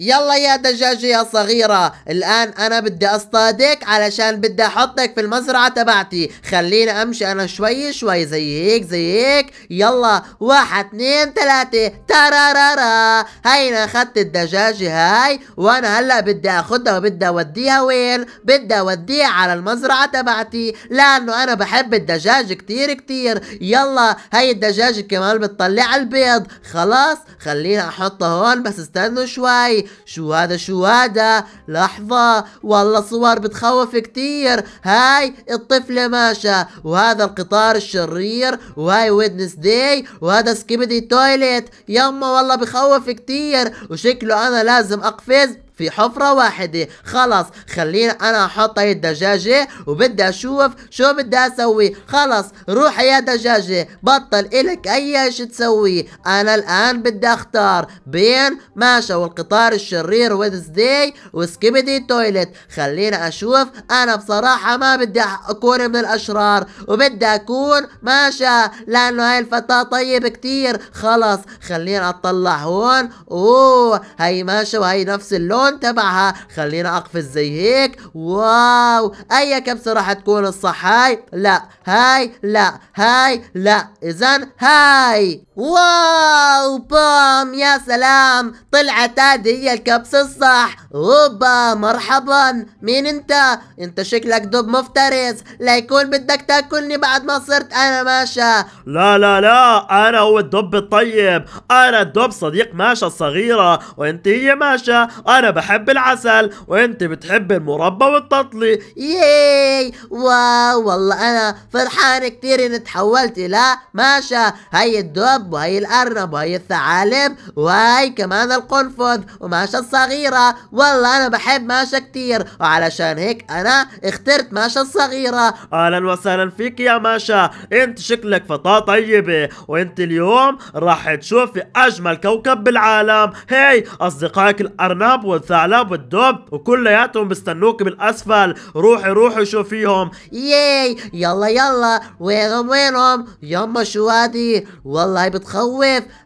يلا يا دجاجة يا صغيرة الآن أنا بدي أصطادك علشان بدي أحطك في المزرعة تبعتي خليني أمشي أنا شوي شوي زي هيك زي هيك يلا واحد اثنين ثلاثة ترارارا هينا أخذت الدجاجة هاي وأنا هلأ بدي أخدها وبدي أوديها وين بدي أوديها على المزرعة تبعتي لأنه أنا بحب الدجاج كتير كتير يلا هاي الدجاجة كمان بتطلع البيض خلاص خليني أحطها هون بس استنوا شوي شو هذا شو هذا لحظة والله صور بتخوف كتير هاي الطفلة ماشا وهذا القطار الشرير وهاي ويدنس داي وهذا سكيبدي تويلت يما والله بخوف كتير وشكله انا لازم اقفز في حفرة واحدة خلص خلينا انا احط هاي الدجاجة وبدي اشوف شو بدي اسوي خلص روحي يا دجاجة بطل الك اي شي تسوي انا الان بدي اختار بين ماشا والقطار الشرير داي وسكيبدي تويلت خلينا اشوف انا بصراحة ما بدي اكون من الاشرار وبدي اكون ماشا لانه هاي الفتاة طيب كتير خلص خلينا اطلع هون اوه هاي ماشا وهي نفس اللون البنطلون تبعها خلينا اقفز زي هيك واو اي كبسه راح تكون الصح هاي لا هاي لا هاي لا اذا هاي واو بوم يا سلام طلعت هذه هي الكبسة الصح اوبا مرحبا مين انت انت شكلك دب مفترس لا يكون بدك تاكلني بعد ما صرت انا ماشا لا لا لا انا هو الدب الطيب انا الدب صديق ماشا الصغيرة وانت هي ماشا انا بحب العسل وانت بتحب المربى والتطلي ياي واو والله انا فرحان كثير اني تحولت الى ماشا هي الدب وهي الأرنب وهي الثعالب وهي كمان القنفذ وماشا الصغيرة والله أنا بحب ماشا كتير وعلشان هيك أنا اخترت ماشا الصغيرة أهلا وسهلا فيك يا ماشا أنت شكلك فتاة طيبة وأنت اليوم راح تشوفي أجمل كوكب بالعالم هاي أصدقائك الأرنب والثعلب والدب وكلياتهم بستنوك بالأسفل روحي روحي شوفيهم ياي يلا يلا وينهم وينهم يما شو هادي والله بتخوف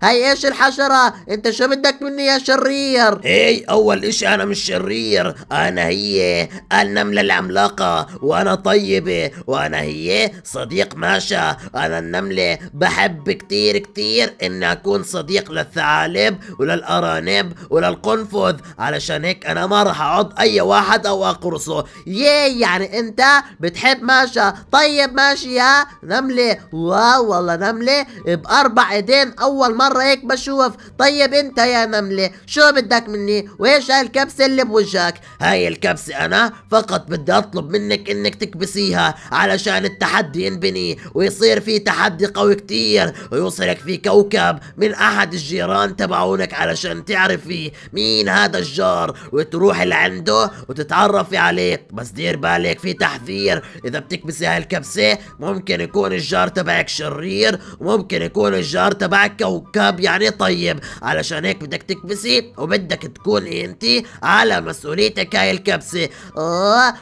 هاي ايش الحشرة انت شو بدك مني يا شرير هي إيه، اول اشي انا مش شرير انا هي النملة العملاقة وانا طيبة وانا هي صديق ماشا انا النملة بحب كتير كتير اني اكون صديق للثعالب وللارانب وللقنفذ علشان هيك انا ما راح اعض اي واحد او اقرصه ياي يعني انت بتحب ماشا طيب ماشي يا نملة واو والله نملة باربع بعدين اول مرة هيك بشوف طيب انت يا نملة شو بدك مني وايش هاي الكبسة اللي بوجهك هاي الكبسة انا فقط بدي اطلب منك انك تكبسيها علشان التحدي ينبني ويصير في تحدي قوي كتير ويوصلك في كوكب من احد الجيران تبعونك علشان تعرفي مين هذا الجار وتروحي لعنده وتتعرفي عليه بس دير بالك في تحذير اذا بتكبسي هاي الكبسة ممكن يكون الجار تبعك شرير وممكن يكون الجار الشعر تبعك كوكب يعني طيب علشان هيك بدك تكبسي وبدك تكون انت على مسؤوليتك هاي الكبسة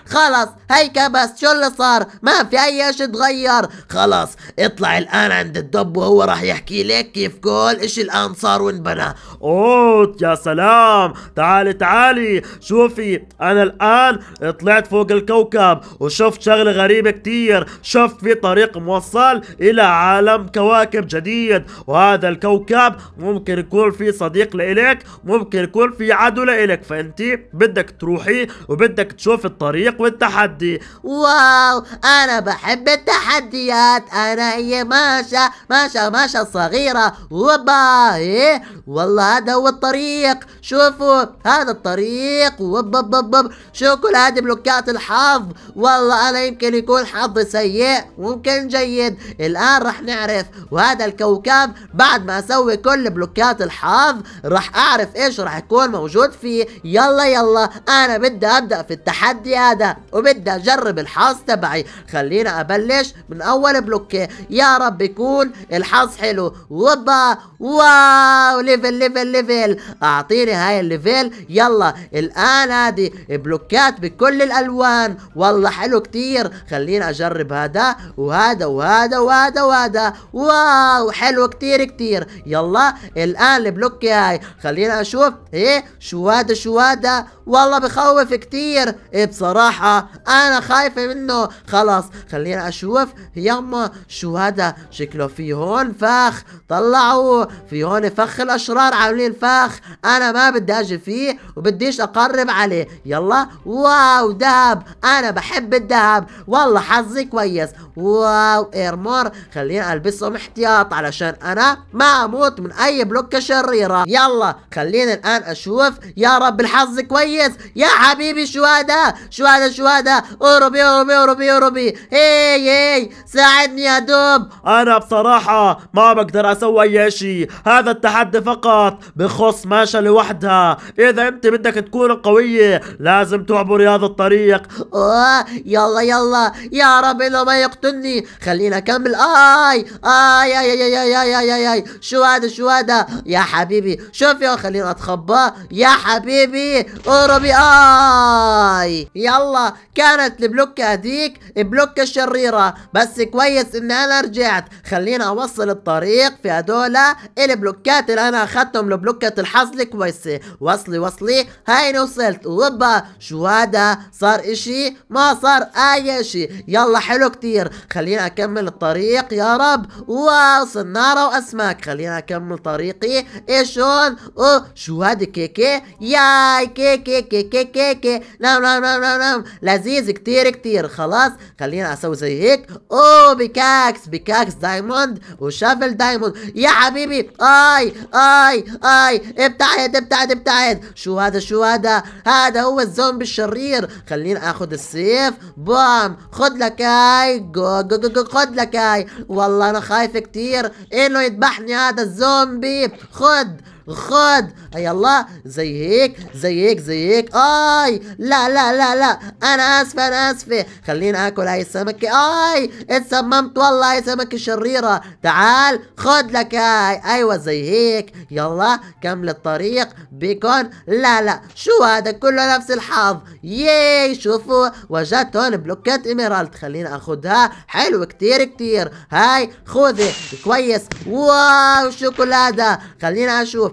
خلص هاي كبس شو اللي صار ما في اي شيء تغير خلص اطلع الان عند الدب وهو راح يحكي لك كيف كل اشي الان صار وانبنى اوت يا سلام تعالي تعالي شوفي انا الان طلعت فوق الكوكب وشفت شغلة غريبة كتير شفت في طريق موصل الى عالم كواكب جديد وهذا الكوكب ممكن يكون في صديق لإلك ممكن يكون في عدو لإلك فأنت بدك تروحي وبدك تشوف الطريق والتحدي واو أنا بحب التحديات أنا هي ماشا ماشا ماشا صغيرة وبا إيه والله هذا هو الطريق شوفوا هذا الطريق وبببب شو كل هذه بلوكات الحظ والله أنا يمكن يكون حظي سيء ممكن جيد الآن رح نعرف وهذا الكوكب الحظ بعد ما اسوي كل بلوكات الحظ راح اعرف ايش راح يكون موجود فيه يلا يلا انا بدي ابدا في التحدي هذا وبدي اجرب الحظ تبعي خلينا ابلش من اول بلوك يا رب يكون الحظ حلو وبا واو ليفل ليفل ليفل اعطيني هاي الليفل يلا الان هذه بلوكات بكل الالوان والله حلو كتير خلينا اجرب هذا وهذا وهذا وهذا وهذا واو حلو كتير كتير يلا الان البلوك هاي خلينا اشوف ايه شو هذا شو هذا والله بخوف كتير إيه بصراحة انا خايفة منه خلاص خلينا اشوف يما شو هذا شكله في هون فخ طلعوا في هون فخ الاشرار عاملين فخ انا ما بدي اجي فيه وبديش اقرب عليه يلا واو دهب انا بحب الذهب والله حظي كويس واو ايرمور خلينا البسهم احتياط علشان انا ما اموت من اي بلوكة شريرة يلا خلينا الان اشوف يا رب الحظ كويس يا حبيبي شهداء شهداء شهداء اهربي اهربي اهربي اهربي هي هي ساعدني يا دوب انا بصراحة ما بقدر اسوي اي شيء هذا التحدي فقط بخص ماشا لوحدها اذا انت بدك تكون قوية لازم تعبري هذا الطريق اوه يلا يلا يا رب انه ما يقتلني خلينا اكمل اي اي اي اي اي, آي, آي, آي يا يا يا شو هذا شو هذا يا حبيبي شوف يا خلينا اتخباه يا حبيبي اهربي اي يلا كانت البلوكة هذيك بلوكة شريرة بس كويس ان انا رجعت خلينا اوصل الطريق في هدول البلوكات اللي انا اخذتهم لبلوكة الحظ كويسة وصلي وصلي هاي وصلت وبا شو هذا صار اشي ما صار اي اشي يلا حلو كتير خلينا اكمل الطريق يا رب وصلنا ترى واسماك خلينا اكمل طريقي ايش هون اوه شو هذا كيكي ياي كيكي كيكي كيكي نعم نعم نعم نعم نعم لذيذ كتير كتير خلاص خلينا اسوي زي هيك اوه بكاكس بكاكس دايموند وشافل دايموند يا حبيبي اي اي اي ابتعد ابتعد ابتعد شو هذا شو هذا هذا هو الزومبي الشرير خلينا اخذ السيف بام خد لك هاي جو جو جو, جو خد لك هاي والله انا خايف كتير انه يذبحني هذا الزومبي خد خد يلا زي هيك زي هيك زي هيك اي لا لا لا لا انا اسفه انا اسفه خليني اكل هاي السمكه اي اتسممت والله هاي سمكه شريره تعال خد لك هاي ايوه زي هيك يلا كمل الطريق بيكون لا لا شو هذا كله نفس الحظ ياي شوفوا وجدت هون بلوكات ايميرالد خليني اخذها حلو كتير كتير هاي خذي كويس واو شو كل هذا خلينا اشوف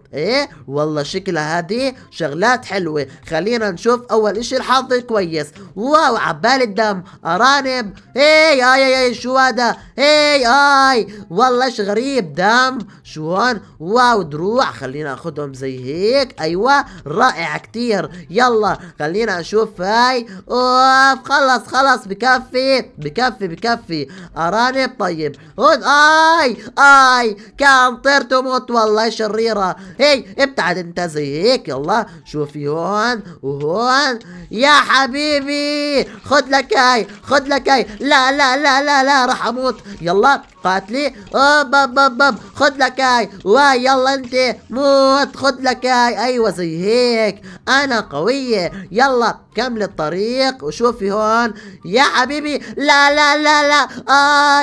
ايه والله شكلها هذه شغلات حلوة خلينا نشوف اول اشي الحظ كويس واو عبال الدم ارانب إيه، اي اي اي شو هذا اي اي والله ايش غريب دم شو هون واو دروع خلينا اخدهم زي هيك ايوه رائع كتير يلا خلينا اشوف هاي اوف خلص خلص بكفي بكفي بكفي ارانب طيب هون اي اي كان طير تموت والله شريرة هي إيه، ابتعد انت زي هيك يلا شوفي هون وهون يا حبيبي خد لك هاي خد لك هاي لا لا لا لا لا راح اموت يلا قاتلي اوب آه، اوب اوب اوب خد لك هاي ويلا انت موت خد لك هاي ايوه زي هيك انا قوية يلا كمل الطريق وشوفي هون يا حبيبي لا لا لا لا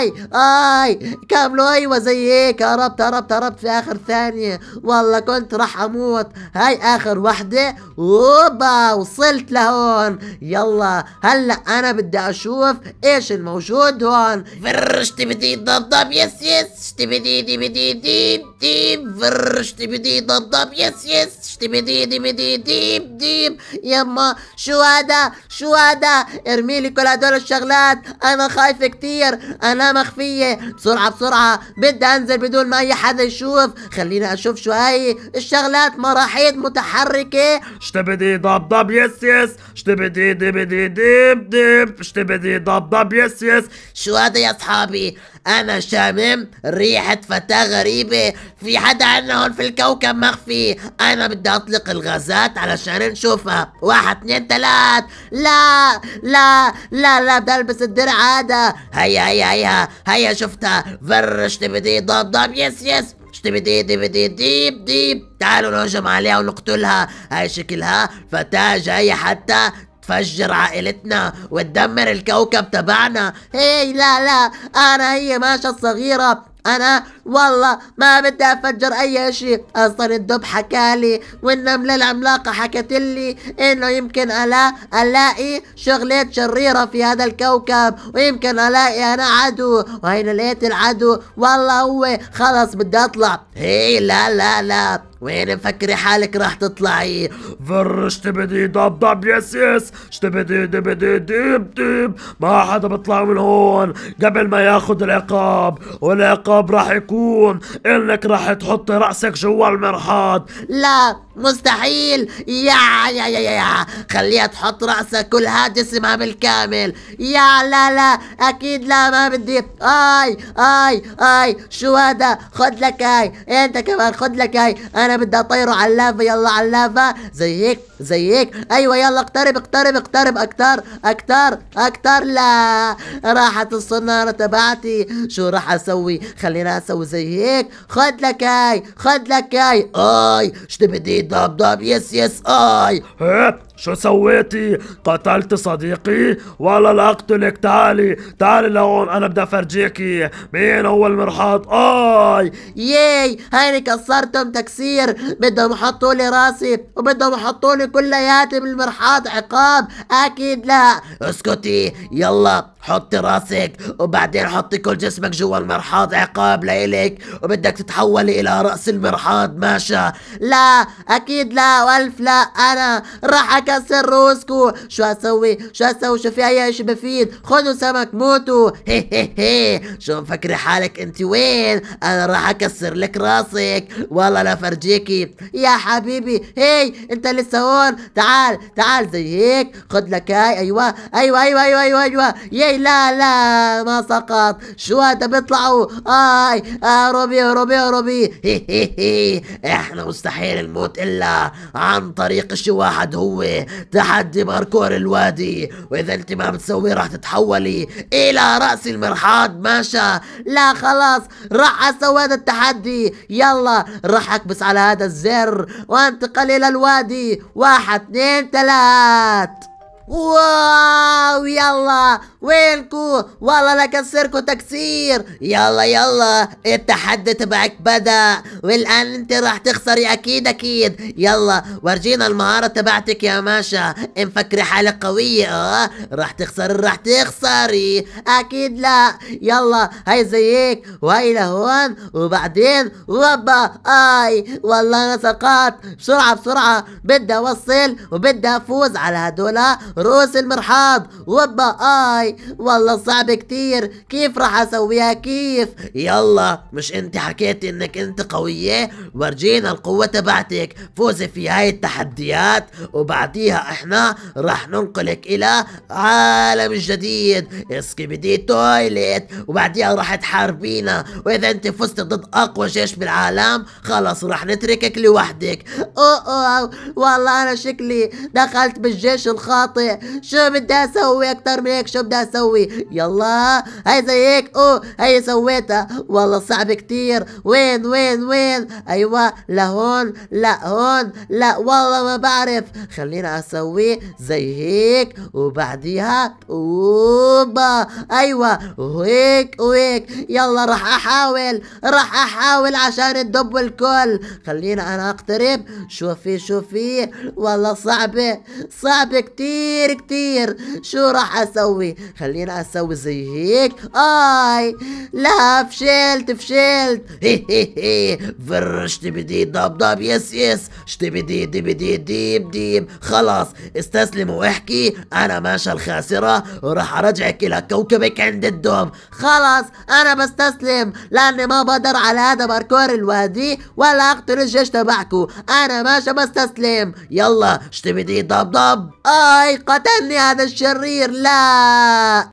اي اي كملوا ايوه زي هيك هربت هربت هربت في اخر ثانية والله كنت راح اموت هاي اخر وحدة اوبا وصلت لهون يلا هلا انا بدي اشوف ايش الموجود هون فرشتي بدي ضب ضب يس يس شتبدي دي بدي دي دي فرش تبدي ضب ضب يس يس شتبدي دي بدي دي دي يما شو هذا شو هذا ارمي لي كل هدول الشغلات انا خايفه كثير انا مخفيه بسرعه بسرعه بدي انزل بدون ما اي حدا يشوف خلينا اشوف شو هاي الشغلات مراحيض متحركه شتبدي ضب ضب يس يس شتبدي دي بدي ديب ديب شتبدي ضب ضب يس يس شو هذا يا اصحابي انا شامم ريحة فتاة غريبة في حدا عنا هون في الكوكب مخفي أنا بدي أطلق الغازات علشان نشوفها واحد اثنين ثلاث لا لا لا لا بدي ألبس الدرع هذا هيا هيا هيا هيا شفتها فرش بدي ضب ضب يس يس شتبي دي دي دي ديب ديب تعالوا نهجم عليها ونقتلها هاي شكلها فتاة جاية حتى تفجر عائلتنا وتدمر الكوكب تبعنا هي لا لا انا هي ماشا الصغيرة انا والله ما بدي افجر اي شيء اصلا الدب حكالي والنمله العملاقه حكت لي انه يمكن ألا الاقي شغلات شريره في هذا الكوكب ويمكن الاقي انا عدو وهنا لقيت العدو والله هو خلص بدي اطلع هي إيه، لا لا لا وين مفكري حالك راح تطلعي فرش تبدي دب يس يس تبدي دبدي ديب ديب ما حدا بيطلع من هون قبل ما ياخذ العقاب والعقاب راح يكون تكون انك راح تحط راسك جوا المرحاض لا مستحيل يا يا يا يا خليها تحط راسها كلها جسمها بالكامل يا لا لا اكيد لا ما بدي اي اي اي شو هذا خد لك هاي انت كمان خد لك هاي انا بدي اطيره على اللافا يلا على اللافا زي هيك زي هيك ايوه يلا اقترب اقترب اقترب اكتر اكتر اكتر لا راحت الصناره تبعتي شو راح اسوي خلينا اسوي هيك خد لك اي خد لك اي اي شتبدي دب دب يس يس اي شو سويتي؟ قتلت صديقي؟ ولا لأقتلك تعالي تعالي لهون أنا بدي أفرجيكي مين هو المرحاض؟ آي ياي هيني كسرتهم تكسير بدهم يحطوا لي راسي وبدهم يحطوا لي كلياتي بالمرحاض عقاب أكيد لا اسكتي يلا حطي راسك وبعدين حطي كل جسمك جوا المرحاض عقاب لإلك وبدك تتحولي إلى رأس المرحاض ماشا لا أكيد لا وألف لا أنا راح كسر روسكو شو اسوي شو اسوي شو في اي شيء بفيد خذوا سمك موتوا هي هي هي شو مفكرة حالك انت وين انا راح اكسر لك راسك والله لا فرجيكي يا حبيبي هي انت لسه هون تعال تعال زي هيك خذ لك هاي ايوه ايوه ايوه ايوه ايوه, أيوة. يي لا لا ما سقط شو هذا بيطلعوا اي اهربي اهربي اهربي احنا مستحيل نموت الا عن طريق شو واحد هو تحدي باركور الوادي واذا انت ما بتسويه راح تتحولي الى راس المرحاض ماشا لا خلاص راح اسوي هذا التحدي يلا راح اكبس على هذا الزر وانتقل الى الوادي واحد اثنين ثلاث واو يلا وينكو والله لا كسركو تكسير يلا يلا التحدي تبعك بدأ والان انت راح تخسري اكيد اكيد يلا ورجينا المهارة تبعتك يا ماشا انفكري حالك قوية اه راح تخسري راح تخسري اكيد لا يلا هاي زيك وهي لهون وبعدين وبا اي والله انا سقطت بسرعة بسرعة بدي اوصل وبدي افوز على هدول رؤوس المرحاض وبا اي والله صعب كتير كيف راح اسويها كيف يلا مش انت حكيت انك انت قوية ورجينا القوة تبعتك فوزي في هاي التحديات وبعديها احنا راح ننقلك الى عالم جديد اسكبيدي تويلت وبعديها راح تحاربينا واذا انت فزت ضد اقوى جيش بالعالم خلص راح نتركك لوحدك اوه اوه والله انا شكلي دخلت بالجيش الخاطئ شو بدي اسوي اكتر من هيك شو بدي اسوي يلا هاي زي هيك اوه هاي سويتها والله صعب كتير وين وين وين ايوه لهون لا هون لا والله ما بعرف خلينا اسوي زي هيك وبعديها اوبا ايوه وهيك وهيك يلا راح احاول راح احاول عشان الدب والكل خلينا انا اقترب شوفي شوفي والله صعبة صعبة كتير كتير كتير شو راح اسوي خلينا اسوي زي هيك اي لا فشلت فشلت هي هي هي فرش بدي ضب ضب يس يس شتي بدي دي بدي ديب ديب خلاص استسلم واحكي انا ماشي الخاسرة وراح ارجعك الى كوكبك عند الدوم خلاص انا بستسلم لاني ما بقدر على هذا باركور الوادي ولا اقتل الجيش تبعكو انا ماشي بستسلم يلا شتي بدي ضب ضب اي قتلني هذا الشرير لا